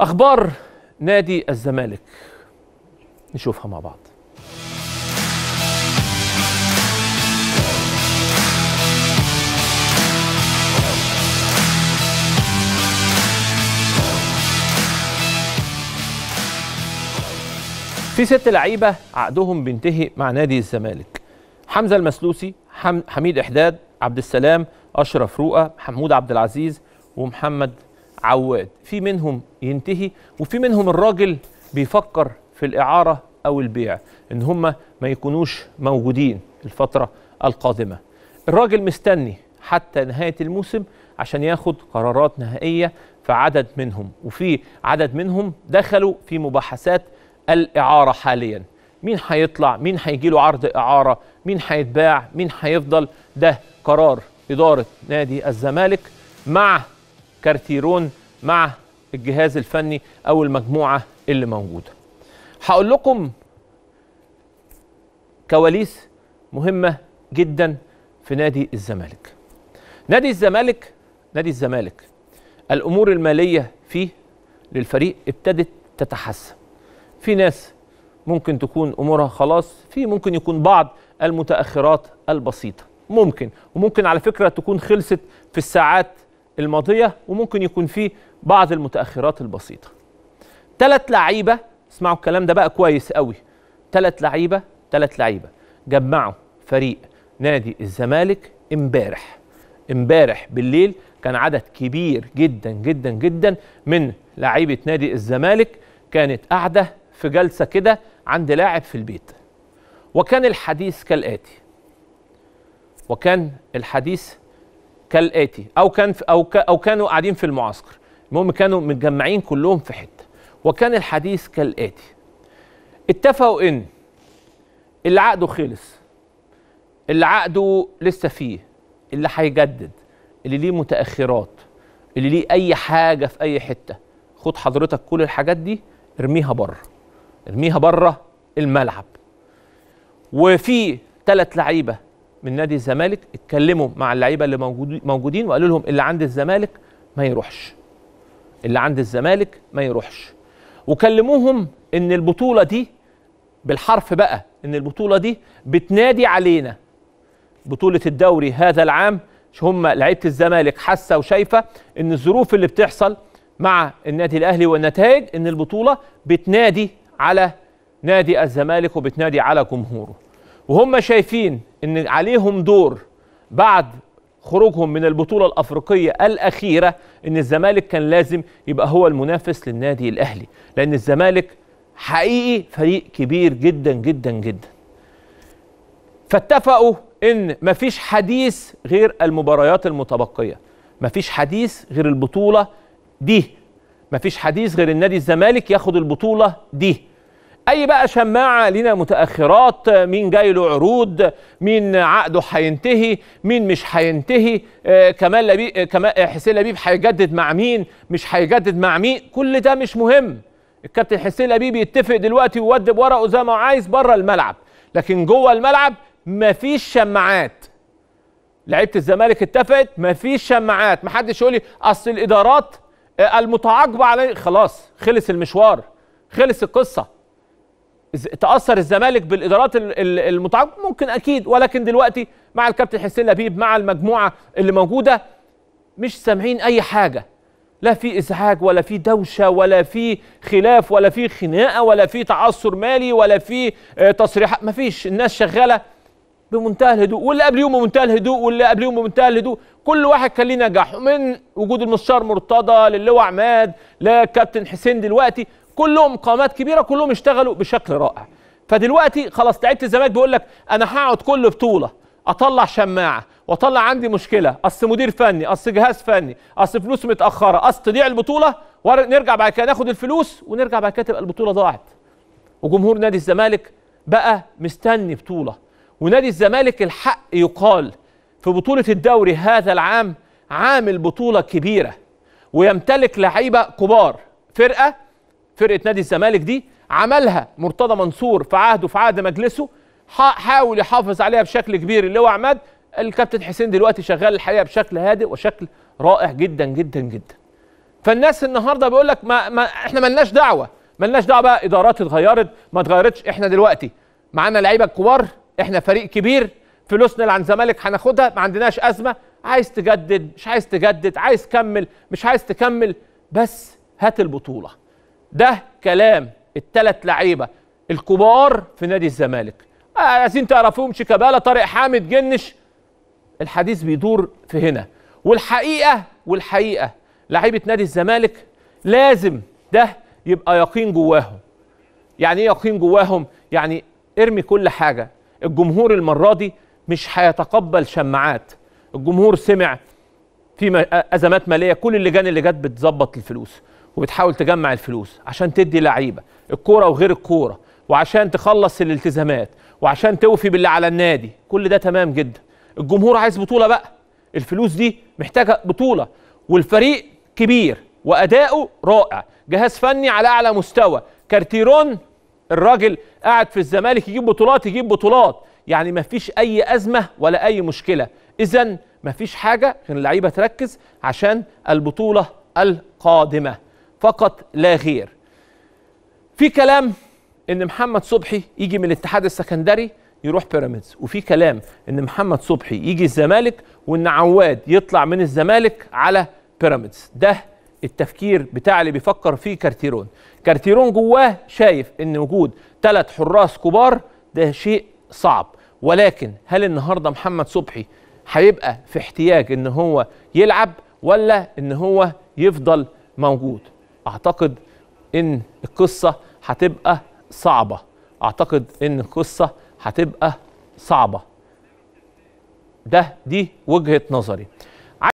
اخبار نادي الزمالك نشوفها مع بعض في ست لعيبه عقدهم بينتهي مع نادي الزمالك حمزه المسلوسي حم حميد احداد عبد السلام اشرف روقه محمود عبد العزيز ومحمد عواد في منهم ينتهي وفي منهم الراجل بيفكر في الإعارة أو البيع إن هم ما يكونوش موجودين الفترة القادمة الراجل مستني حتى نهاية الموسم عشان ياخد قرارات نهائية في عدد منهم وفي عدد منهم دخلوا في مباحثات الإعارة حاليا مين هيطلع مين هيجي له عرض إعارة مين هيتباع مين هيفضل ده قرار إدارة نادي الزمالك مع كارتيرون مع الجهاز الفني او المجموعه اللي موجوده هقول لكم كواليس مهمه جدا في نادي الزمالك نادي الزمالك نادي الزمالك الامور الماليه فيه للفريق ابتدت تتحسن في ناس ممكن تكون امورها خلاص في ممكن يكون بعض المتاخرات البسيطه ممكن وممكن على فكره تكون خلصت في الساعات الماضية وممكن يكون فيه بعض المتأخرات البسيطة ثلاث لعيبة اسمعوا الكلام ده بقى كويس قوي ثلاث لعيبة ثلاث لعيبة جمعوا فريق نادي الزمالك امبارح امبارح بالليل كان عدد كبير جدا جدا جدا من لعيبة نادي الزمالك كانت قاعدة في جلسة كده عند لاعب في البيت وكان الحديث كالآتي وكان الحديث كالاتي او كان او او كانوا قاعدين في المعسكر المهم كانوا متجمعين كلهم في حته وكان الحديث كالاتي اتفقوا ان اللي عقده خلص اللي عقده لسه فيه اللي هيجدد اللي ليه متاخرات اللي ليه اي حاجه في اي حته خد حضرتك كل الحاجات دي ارميها بره ارميها بره الملعب وفي ثلاث لعيبه من نادي الزمالك اتكلموا مع اللعيبه اللي موجودين وقالوا لهم اللي عند الزمالك ما يروحش اللي عند الزمالك ما يروحش وكلموهم ان البطوله دي بالحرف بقى ان البطوله دي بتنادي علينا بطوله الدوري هذا العام هم لعيبه الزمالك حاسه وشايفه ان الظروف اللي بتحصل مع النادي الاهلي والنتائج ان البطوله بتنادي على نادي الزمالك وبتنادي على جمهوره وهم شايفين ان عليهم دور بعد خروجهم من البطولة الأفريقية الأخيرة إن الزمالك كان لازم يبقى هو المنافس للنادي الأهلي لأن الزمالك حقيقي فريق كبير جدا جدا جدا فاتفقوا إن مفيش حديث غير المباريات المتبقية مفيش حديث غير البطولة دي مفيش حديث غير النادي الزمالك ياخد البطولة دي اي بقى شماعه لنا متاخرات مين جاي له عروض مين عقده هينتهي مين مش هينتهي آه كمال لبيب آه، كمال آه، حسين لبيب هيجدد مع مين مش هيجدد مع مين كل ده مش مهم الكابتن حسين لبيب يتفق دلوقتي ويودب ورقه زي ما هو عايز بره الملعب لكن جوه الملعب مفيش شماعات لعيبه الزمالك اتفقت مفيش شماعات محدش يقول لي اصل الادارات آه، المتعاقبه عليه خلاص خلص المشوار خلص القصه تاثر الزمالك بالادارات المتعاقده ممكن اكيد ولكن دلوقتي مع الكابتن حسين لبيب مع المجموعه اللي موجوده مش سامعين اي حاجه لا في ازعاج ولا في دوشه ولا في خلاف ولا في خناقه ولا في تعثر مالي ولا في آه، تصريحات مفيش الناس شغاله بمنتهى الهدوء واللي قبل يوم بمنتهى الهدوء واللي قبل يوم بمنتهى الهدوء كل واحد كان ليه نجاح من وجود المستشار مرتضى للواء عماد لكابتن حسين دلوقتي كلهم قامات كبيره كلهم اشتغلوا بشكل رائع فدلوقتي خلاص لعيبه الزمالك بيقول لك انا هقعد كل بطوله اطلع شماعه واطلع عندي مشكله اصل مدير فني اصل جهاز فني اصل فلوس متاخره اصل تضيع البطوله ونرجع بعد كده ناخد الفلوس ونرجع بعد كده تبقى البطوله ضاعت وجمهور نادي الزمالك بقى مستني بطوله ونادي الزمالك الحق يقال في بطوله الدوري هذا العام عامل بطوله كبيره ويمتلك لعيبه كبار فرقه فرقه نادي الزمالك دي عملها مرتضى منصور في عهده في عهد مجلسه حاول يحافظ عليها بشكل كبير اللي هو عماد الكابتن حسين دلوقتي شغال الحقيقه بشكل هادئ وشكل رائع جدا جدا جدا فالناس النهارده بيقول لك ما, ما احنا ملناش دعوه ملناش دعوه بقى ادارات اتغيرت ما اتغيرتش احنا دلوقتي معانا لعيبه كبار احنا فريق كبير فلوسنا اللي عند زمالك هناخدها ما عندناش ازمه عايز تجدد مش عايز تجدد عايز تكمل مش عايز تكمل بس هات البطوله ده كلام التلات لعيبه الكبار في نادي الزمالك عايزين تعرفوهم شيكابالا طارق حامد جنش الحديث بيدور في هنا والحقيقه والحقيقه لعيبه نادي الزمالك لازم ده يبقى يقين جواهم يعني ايه يقين جواهم يعني ارمي كل حاجه الجمهور المره دي مش هيتقبل شماعات الجمهور سمع في ازمات ماليه كل اللجان اللي جت بتظبط الفلوس وبتحاول تجمع الفلوس عشان تدي لعيبه الكوره وغير الكوره وعشان تخلص الالتزامات وعشان توفي باللي على النادي كل ده تمام جدا الجمهور عايز بطوله بقى الفلوس دي محتاجه بطوله والفريق كبير واداؤه رائع جهاز فني على اعلى مستوى كارتيرون الراجل قاعد في الزمالك يجيب بطولات يجيب بطولات يعني ما فيش اي ازمه ولا اي مشكله اذا ما فيش حاجه غير اللعيبه تركز عشان البطوله القادمه فقط لا غير في كلام ان محمد صبحي يجي من الاتحاد السكندري يروح بيراميدز وفي كلام ان محمد صبحي يجي الزمالك وان عواد يطلع من الزمالك على بيراميدز ده التفكير بتاع اللي بيفكر فيه كارتيرون كارتيرون جواه شايف ان وجود ثلاث حراس كبار ده شيء صعب ولكن هل النهارده محمد صبحي هيبقى في احتياج ان هو يلعب ولا ان هو يفضل موجود اعتقد ان القصه هتبقى صعبه اعتقد ان القصه هتبقى صعبه ده دي وجهه نظري